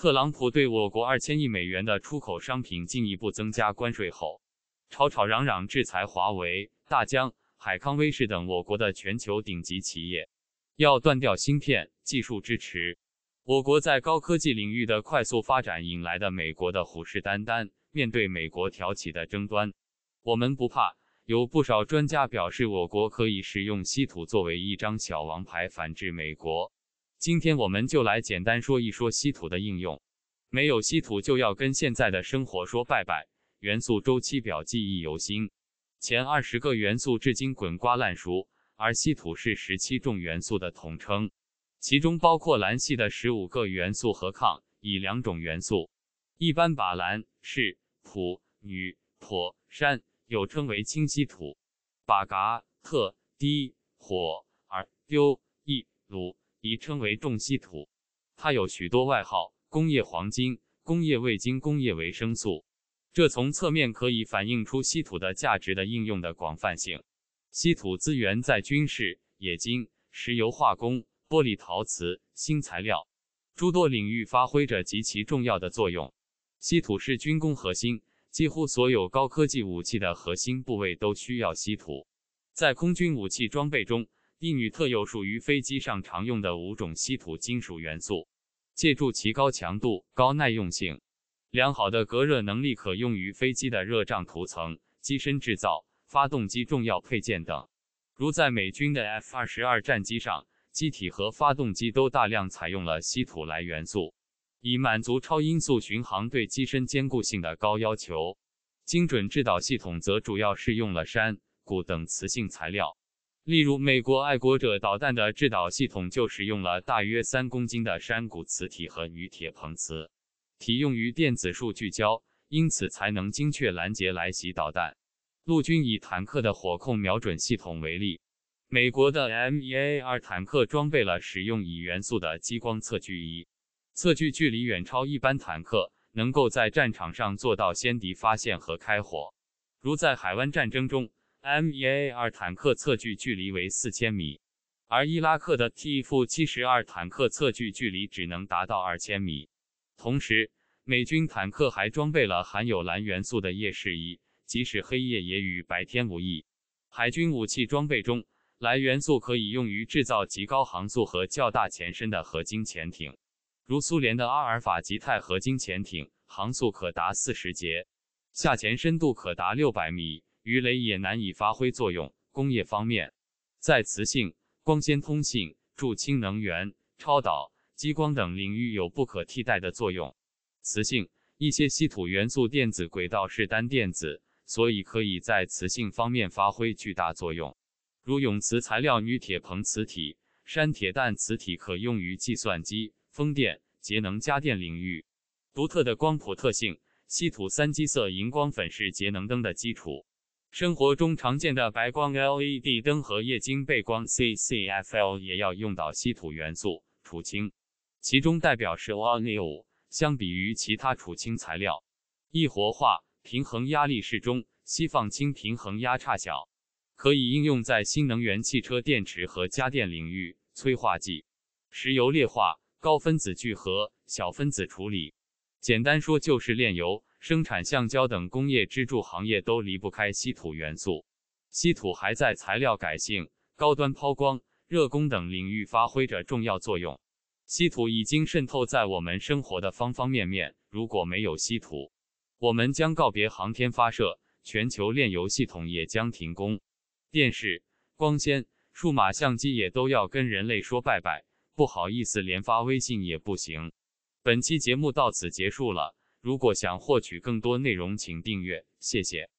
特朗普对我国二千亿美元的出口商品进一步增加关税后，吵吵嚷嚷制裁华为、大疆、海康威视等我国的全球顶级企业，要断掉芯片技术支持。我国在高科技领域的快速发展引来的美国的虎视眈眈。面对美国挑起的争端，我们不怕。有不少专家表示，我国可以使用稀土作为一张小王牌反制美国。今天我们就来简单说一说稀土的应用。没有稀土，就要跟现在的生活说拜拜。元素周期表记忆犹新，前二十个元素至今滚瓜烂熟。而稀土是十七种元素的统称，其中包括镧系的十五个元素和钪、以两种元素。一般把镧、铈、镨、钕、妥、山又称为清稀土；把嘎、特、低、火、而、丢、易、鲁、已称为重稀土，它有许多外号：工业黄金、工业味精、工业维生素。这从侧面可以反映出稀土的价值的应用的广泛性。稀土资源在军事、冶金、石油化工、玻璃、陶瓷、新材料诸多领域发挥着极其重要的作用。稀土是军工核心，几乎所有高科技武器的核心部位都需要稀土。在空军武器装备中。女特有属于飞机上常用的五种稀土金属元素，借助其高强度、高耐用性、良好的隔热能力，可用于飞机的热胀涂层、机身制造、发动机重要配件等。如在美军的 F 二十二战机上，机体和发动机都大量采用了稀土来元素，以满足超音速巡航对机身坚固性的高要求。精准制导系统则主要是用了山、谷等磁性材料。例如，美国爱国者导弹的制导系统就使用了大约三公斤的山谷磁体和钕铁硼磁体，用于电子束聚焦，因此才能精确拦截来袭导弹。陆军以坦克的火控瞄准系统为例，美国的 M1A2 坦克装备了使用以元素的激光测距仪，测距距离远超一般坦克，能够在战场上做到先敌发现和开火。如在海湾战争中。m e a 2坦克测距距离为四千米，而伊拉克的 T 负七十二坦克测距距离只能达到二千米。同时，美军坦克还装备了含有镧元素的夜视仪，即使黑夜也与白天无异。海军武器装备中，镧元素可以用于制造极高航速和较大前身的合金潜艇，如苏联的阿尔法级钛合金潜艇，航速可达四十节，下潜深度可达六百米。鱼雷也难以发挥作用。工业方面，在磁性、光纤通信、助氢能源、超导、激光等领域有不可替代的作用。磁性，一些稀土元素电子轨道是单电子，所以可以在磁性方面发挥巨大作用。如永磁材料铝铁硼磁体、山铁氮磁体，可用于计算机、风电、节能家电领域。独特的光谱特性，稀土三基色荧光粉是节能灯的基础。生活中常见的白光 LED 灯和液晶背光 CCFL 也要用到稀土元素储氢，其中代表是 o 镧镍。相比于其他储氢材料，易活化、平衡压力适中、吸放氢平衡压差小，可以应用在新能源汽车电池和家电领域催化剂、石油裂化、高分子聚合、小分子处理。简单说就是炼油。生产橡胶等工业支柱行业都离不开稀土元素，稀土还在材料改性、高端抛光、热工等领域发挥着重要作用。稀土已经渗透在我们生活的方方面面，如果没有稀土，我们将告别航天发射，全球炼油系统也将停工，电视、光纤、数码相机也都要跟人类说拜拜。不好意思，连发微信也不行。本期节目到此结束了。如果想获取更多内容，请订阅，谢谢。